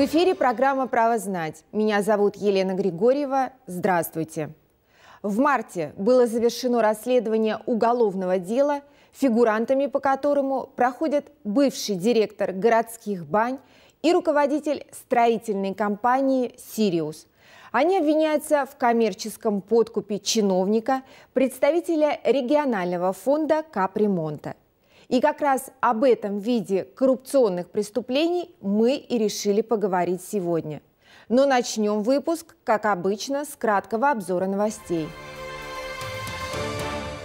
В эфире программа «Право знать». Меня зовут Елена Григорьева. Здравствуйте. В марте было завершено расследование уголовного дела, фигурантами по которому проходят бывший директор городских бань и руководитель строительной компании «Сириус». Они обвиняются в коммерческом подкупе чиновника, представителя регионального фонда капремонта. И как раз об этом виде коррупционных преступлений мы и решили поговорить сегодня. Но начнем выпуск, как обычно, с краткого обзора новостей.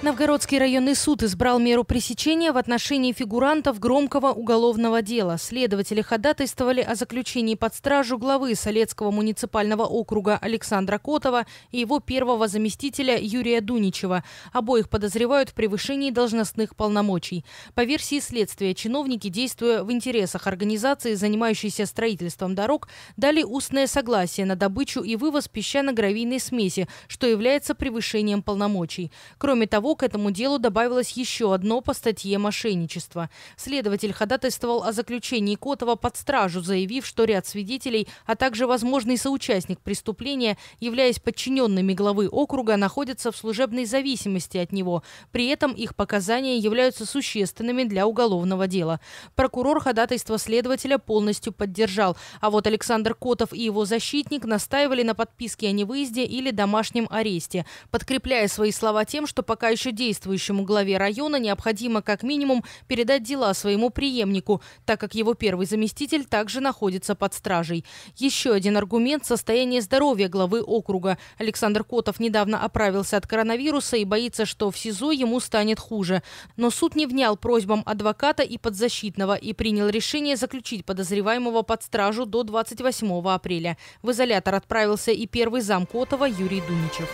Новгородский районный суд избрал меру пресечения в отношении фигурантов громкого уголовного дела. Следователи ходатайствовали о заключении под стражу главы Солецкого муниципального округа Александра Котова и его первого заместителя Юрия Дуничева. Обоих подозревают в превышении должностных полномочий. По версии следствия, чиновники, действуя в интересах организации, занимающейся строительством дорог, дали устное согласие на добычу и вывоз песчано-гравийной смеси, что является превышением полномочий. Кроме того, к этому делу добавилось еще одно по статье «Мошенничество». Следователь ходатайствовал о заключении Котова под стражу, заявив, что ряд свидетелей, а также возможный соучастник преступления, являясь подчиненными главы округа, находятся в служебной зависимости от него. При этом их показания являются существенными для уголовного дела. Прокурор ходатайство следователя полностью поддержал. А вот Александр Котов и его защитник настаивали на подписке о невыезде или домашнем аресте, подкрепляя свои слова тем, что пока еще действующему главе района необходимо как минимум передать дела своему преемнику, так как его первый заместитель также находится под стражей. Еще один аргумент – состояние здоровья главы округа. Александр Котов недавно оправился от коронавируса и боится, что в СИЗО ему станет хуже. Но суд не внял просьбам адвоката и подзащитного и принял решение заключить подозреваемого под стражу до 28 апреля. В изолятор отправился и первый зам Котова Юрий Думичев.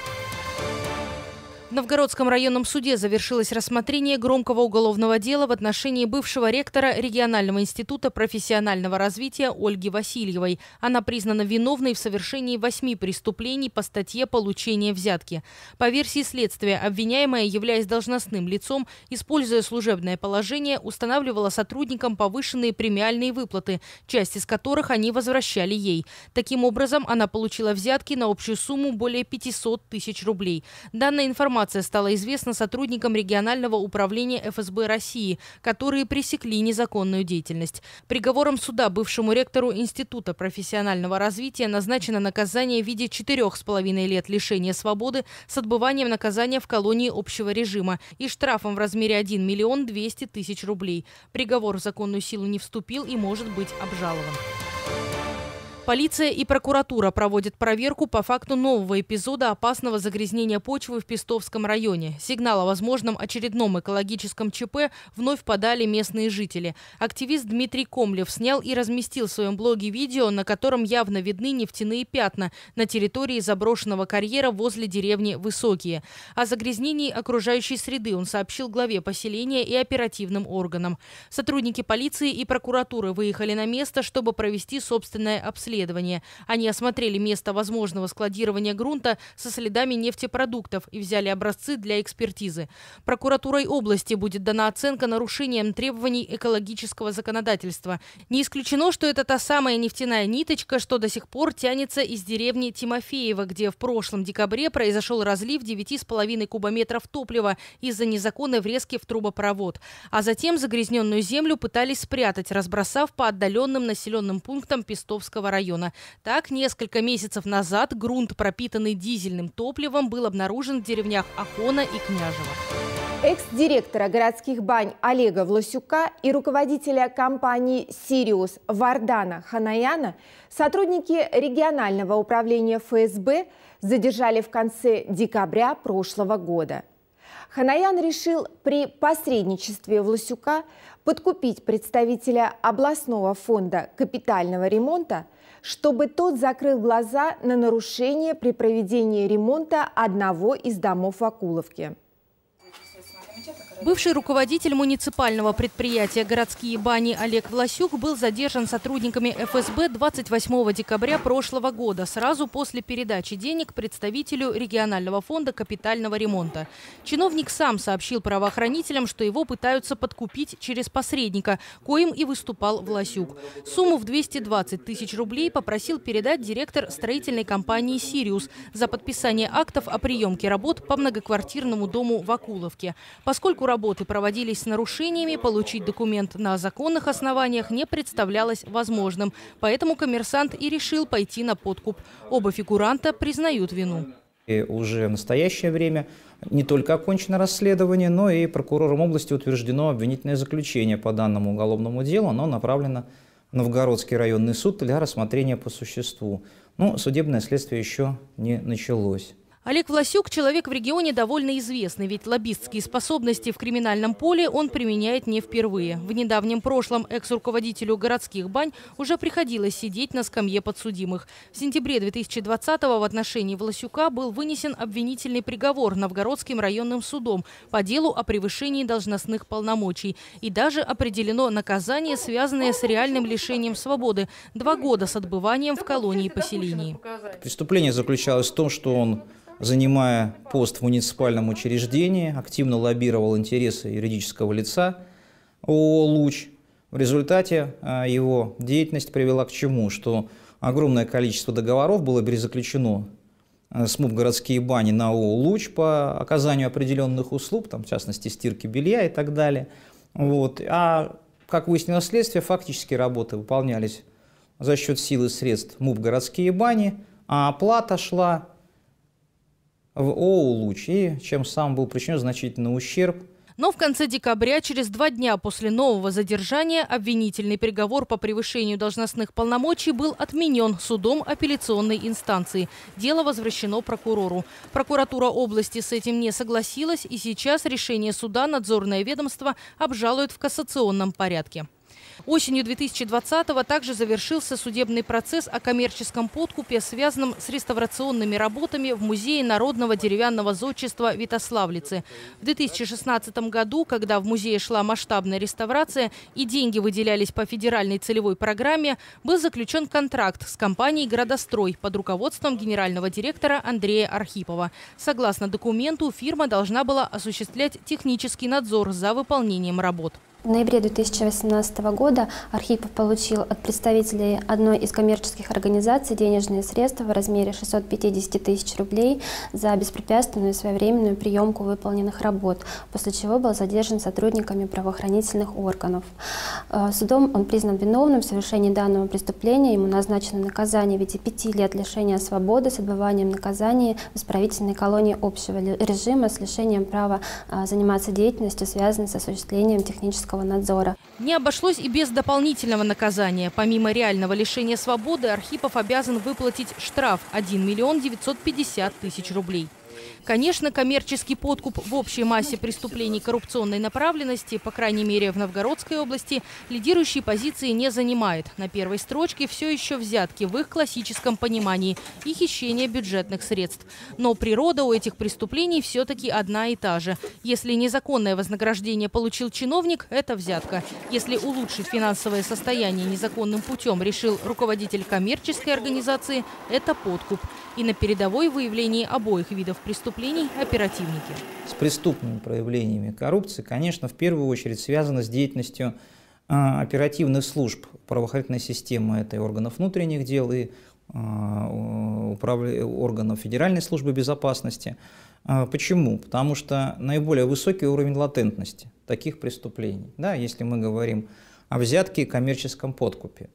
В Новгородском районном суде завершилось рассмотрение громкого уголовного дела в отношении бывшего ректора регионального института профессионального развития Ольги Васильевой. Она признана виновной в совершении восьми преступлений по статье «Получение взятки». По версии следствия, обвиняемая, являясь должностным лицом, используя служебное положение, устанавливала сотрудникам повышенные премиальные выплаты, часть из которых они возвращали ей. Таким образом, она получила взятки на общую сумму более 500 тысяч рублей. Данная информация информация стала известна сотрудникам регионального управления ФСБ России, которые пресекли незаконную деятельность. Приговором суда бывшему ректору Института профессионального развития назначено наказание в виде четырех с половиной лет лишения свободы с отбыванием наказания в колонии общего режима и штрафом в размере 1 миллион 200 тысяч рублей. Приговор в законную силу не вступил и может быть обжалован. Полиция и прокуратура проводят проверку по факту нового эпизода опасного загрязнения почвы в Пестовском районе. Сигнал о возможном очередном экологическом ЧП вновь подали местные жители. Активист Дмитрий Комлев снял и разместил в своем блоге видео, на котором явно видны нефтяные пятна на территории заброшенного карьера возле деревни Высокие. О загрязнении окружающей среды он сообщил главе поселения и оперативным органам. Сотрудники полиции и прокуратуры выехали на место, чтобы провести собственное обследование исследования. Они осмотрели место возможного складирования грунта со следами нефтепродуктов и взяли образцы для экспертизы. Прокуратурой области будет дана оценка нарушением требований экологического законодательства. Не исключено, что это та самая нефтяная ниточка, что до сих пор тянется из деревни Тимофеева, где в прошлом декабре произошел разлив 9,5 кубометров топлива из-за незаконной врезки в трубопровод. А затем загрязненную землю пытались спрятать, разбросав по отдаленным населенным пунктам Пестовского района района. Так, несколько месяцев назад грунт, пропитанный дизельным топливом, был обнаружен в деревнях Ахона и Княжево. Экс-директора городских бань Олега Власюка и руководителя компании «Сириус» Вардана Ханаяна сотрудники регионального управления ФСБ задержали в конце декабря прошлого года. Ханаян решил при посредничестве Власюка подкупить представителя областного фонда капитального ремонта – чтобы тот закрыл глаза на нарушение при проведении ремонта одного из домов в Акуловке. Бывший руководитель муниципального предприятия «Городские бани» Олег Власюк был задержан сотрудниками ФСБ 28 декабря прошлого года, сразу после передачи денег представителю регионального фонда капитального ремонта. Чиновник сам сообщил правоохранителям, что его пытаются подкупить через посредника, коим и выступал Власюк. Сумму в 220 тысяч рублей попросил передать директор строительной компании «Сириус» за подписание актов о приемке работ по многоквартирному дому в Акуловке. Поскольку работы проводились с нарушениями, получить документ на законных основаниях не представлялось возможным. Поэтому коммерсант и решил пойти на подкуп. Оба фигуранта признают вину. И уже в настоящее время не только окончено расследование, но и прокурором области утверждено обвинительное заключение по данному уголовному делу. Оно направлено в Новгородский районный суд для рассмотрения по существу. Но ну, судебное следствие еще не началось. Олег Власюк – человек в регионе довольно известный, ведь лоббистские способности в криминальном поле он применяет не впервые. В недавнем прошлом экс-руководителю городских бань уже приходилось сидеть на скамье подсудимых. В сентябре 2020-го в отношении Власюка был вынесен обвинительный приговор Новгородским районным судом по делу о превышении должностных полномочий. И даже определено наказание, связанное с реальным лишением свободы – два года с отбыванием в колонии поселении. Преступление заключалось в том, что он занимая пост в муниципальном учреждении, активно лоббировал интересы юридического лица ООО «Луч». В результате а, его деятельность привела к чему? Что огромное количество договоров было перезаключено а, с МУП «Городские бани» на ООО «Луч» по оказанию определенных услуг, там, в частности, стирки белья и так далее. Вот. А, как выяснилось следствие, фактически работы выполнялись за счет силы средств МУП «Городские бани», а оплата шла в Оулуч, и чем сам был причинен значительный ущерб – но в конце декабря, через два дня после нового задержания, обвинительный приговор по превышению должностных полномочий был отменен судом апелляционной инстанции. Дело возвращено прокурору. Прокуратура области с этим не согласилась, и сейчас решение суда надзорное ведомство обжалует в кассационном порядке. Осенью 2020-го также завершился судебный процесс о коммерческом подкупе, связанном с реставрационными работами в Музее народного деревянного зодчества Витославлицы. В 2016 году, когда в музее шла масштабная реставрация и деньги выделялись по федеральной целевой программе, был заключен контракт с компанией «Градострой» под руководством генерального директора Андрея Архипова. Согласно документу, фирма должна была осуществлять технический надзор за выполнением работ. В ноябре 2018 года Архипов получил от представителей одной из коммерческих организаций денежные средства в размере 650 тысяч рублей за беспрепятственную и своевременную приемку выполненных работ, после чего был задержан сотрудниками правоохранительных органов. Э, судом он признан виновным в совершении данного преступления. Ему назначено наказание в виде пяти лет лишения свободы с отбыванием наказания в исправительной колонии общего режима с лишением права э, заниматься деятельностью, связанной с осуществлением технического медицинского надзора. Не обошлось и без дополнительного наказания. Помимо реального лишения свободы, Архипов обязан выплатить штраф 1 миллион 950 тысяч рублей. Конечно, коммерческий подкуп в общей массе преступлений коррупционной направленности, по крайней мере в Новгородской области, лидирующие позиции не занимает. На первой строчке все еще взятки в их классическом понимании и хищение бюджетных средств. Но природа у этих преступлений все-таки одна и та же. Если незаконное вознаграждение получил чиновник, это взятка. Если улучшить финансовое состояние незаконным путем решил руководитель коммерческой организации, это подкуп. И на передовой выявлении обоих видов преступлений преступлений оперативники. С преступными проявлениями коррупции, конечно, в первую очередь связано с деятельностью а, оперативных служб правоохранительной системы, это и органов внутренних дел, и а, органов Федеральной службы безопасности. А, почему? Потому что наиболее высокий уровень латентности таких преступлений. Да, если мы говорим о взятке и коммерческом подкупе.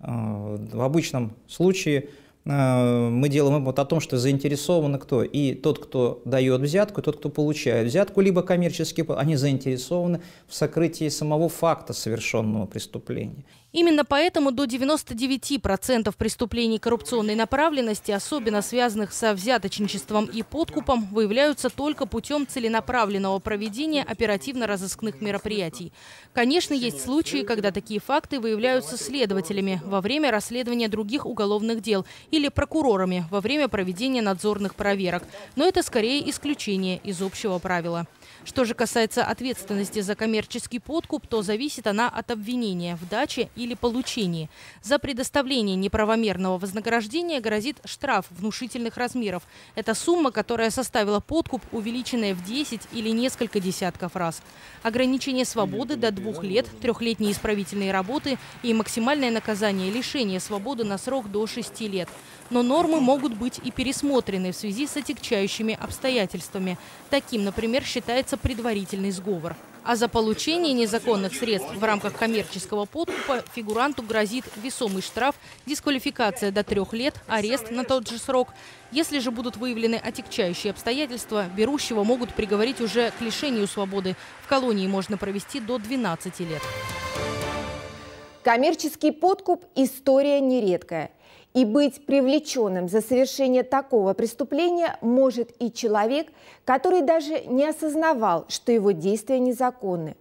В обычном случае а, мы делаем вывод о том, что заинтересованы кто? И тот, кто дает взятку, и тот, кто получает взятку, либо коммерческие, они заинтересованы в сокрытии самого факта совершенного преступления. Именно поэтому до 99% преступлений коррупционной направленности, особенно связанных со взяточничеством и подкупом, выявляются только путем целенаправленного проведения оперативно-розыскных мероприятий. Конечно, есть случаи, когда такие факты выявляются следователями во время расследования других уголовных дел и или прокурорами во время проведения надзорных проверок. Но это скорее исключение из общего правила. Что же касается ответственности за коммерческий подкуп, то зависит она от обвинения в даче или получении. За предоставление неправомерного вознаграждения грозит штраф внушительных размеров. Это сумма, которая составила подкуп, увеличенная в 10 или несколько десятков раз. Ограничение свободы до двух лет, трехлетние исправительные работы и максимальное наказание – лишение свободы на срок до 6 лет. Но нормы могут быть и пересмотрены в связи с отягчающими обстоятельствами. Таким, например, считается предварительный сговор. А за получение незаконных средств в рамках коммерческого подкупа фигуранту грозит весомый штраф, дисквалификация до трех лет, арест на тот же срок. Если же будут выявлены отягчающие обстоятельства, берущего могут приговорить уже к лишению свободы. В колонии можно провести до 12 лет. Коммерческий подкуп – история нередкая. И быть привлеченным за совершение такого преступления может и человек, который даже не осознавал, что его действия незаконны.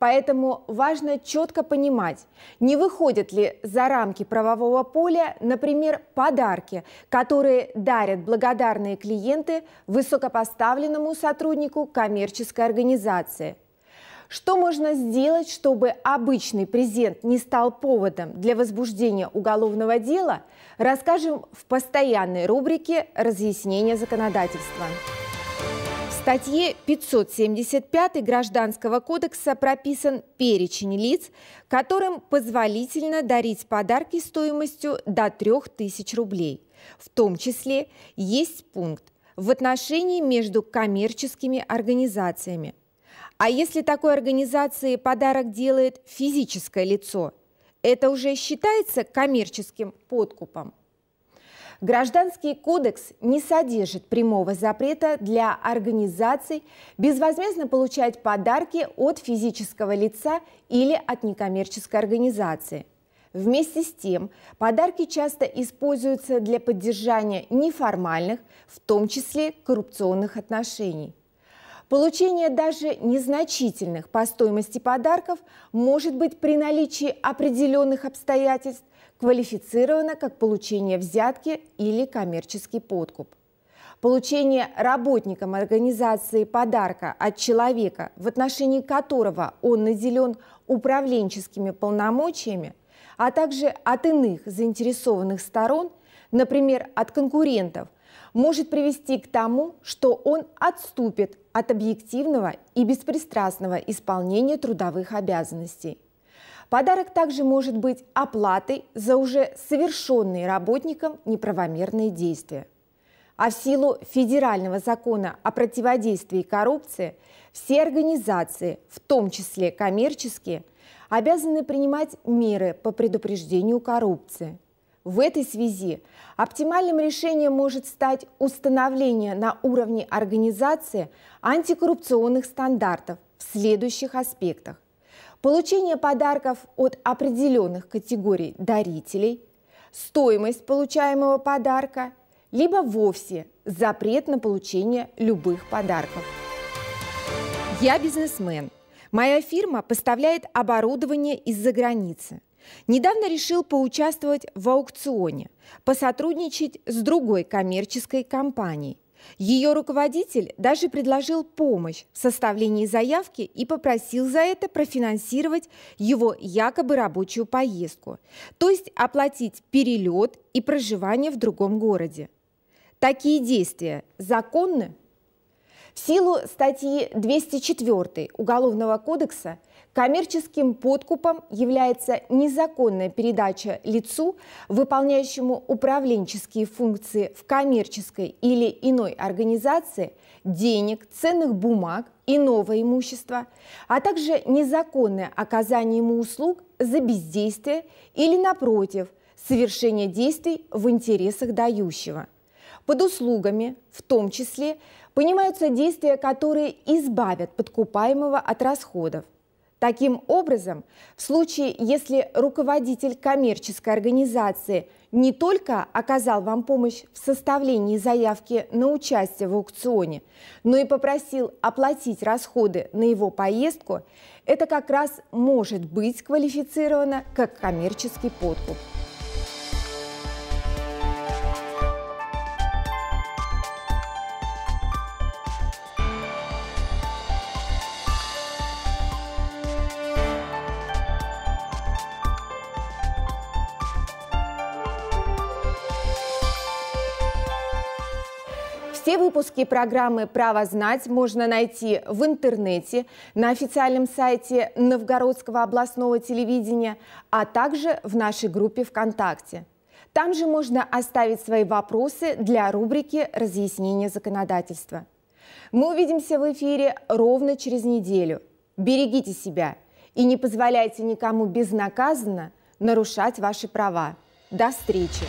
Поэтому важно четко понимать, не выходят ли за рамки правового поля, например, подарки, которые дарят благодарные клиенты высокопоставленному сотруднику коммерческой организации – что можно сделать, чтобы обычный презент не стал поводом для возбуждения уголовного дела, расскажем в постоянной рубрике «Разъяснение законодательства». В статье 575 Гражданского кодекса прописан перечень лиц, которым позволительно дарить подарки стоимостью до 3000 рублей. В том числе есть пункт в отношении между коммерческими организациями – а если такой организации подарок делает физическое лицо, это уже считается коммерческим подкупом. Гражданский кодекс не содержит прямого запрета для организаций безвозмездно получать подарки от физического лица или от некоммерческой организации. Вместе с тем, подарки часто используются для поддержания неформальных, в том числе коррупционных отношений. Получение даже незначительных по стоимости подарков может быть при наличии определенных обстоятельств квалифицировано как получение взятки или коммерческий подкуп. Получение работником организации подарка от человека, в отношении которого он наделен управленческими полномочиями, а также от иных заинтересованных сторон, например, от конкурентов – может привести к тому, что он отступит от объективного и беспристрастного исполнения трудовых обязанностей. Подарок также может быть оплатой за уже совершенные работником неправомерные действия. А в силу федерального закона о противодействии коррупции все организации, в том числе коммерческие, обязаны принимать меры по предупреждению коррупции – в этой связи оптимальным решением может стать установление на уровне организации антикоррупционных стандартов в следующих аспектах. Получение подарков от определенных категорий дарителей, стоимость получаемого подарка, либо вовсе запрет на получение любых подарков. Я бизнесмен. Моя фирма поставляет оборудование из-за границы – Недавно решил поучаствовать в аукционе, посотрудничать с другой коммерческой компанией. Ее руководитель даже предложил помощь в составлении заявки и попросил за это профинансировать его якобы рабочую поездку, то есть оплатить перелет и проживание в другом городе. Такие действия законны? В силу статьи 204 Уголовного кодекса коммерческим подкупом является незаконная передача лицу, выполняющему управленческие функции в коммерческой или иной организации, денег, ценных бумаг, иного имущества, а также незаконное оказание ему услуг за бездействие или, напротив, совершение действий в интересах дающего – под услугами, в том числе, понимаются действия, которые избавят подкупаемого от расходов. Таким образом, в случае, если руководитель коммерческой организации не только оказал вам помощь в составлении заявки на участие в аукционе, но и попросил оплатить расходы на его поездку, это как раз может быть квалифицировано как коммерческий подкуп. Все выпуски программы «Право знать» можно найти в интернете, на официальном сайте Новгородского областного телевидения, а также в нашей группе ВКонтакте. Там же можно оставить свои вопросы для рубрики «Разъяснение законодательства». Мы увидимся в эфире ровно через неделю. Берегите себя и не позволяйте никому безнаказанно нарушать ваши права. До встречи!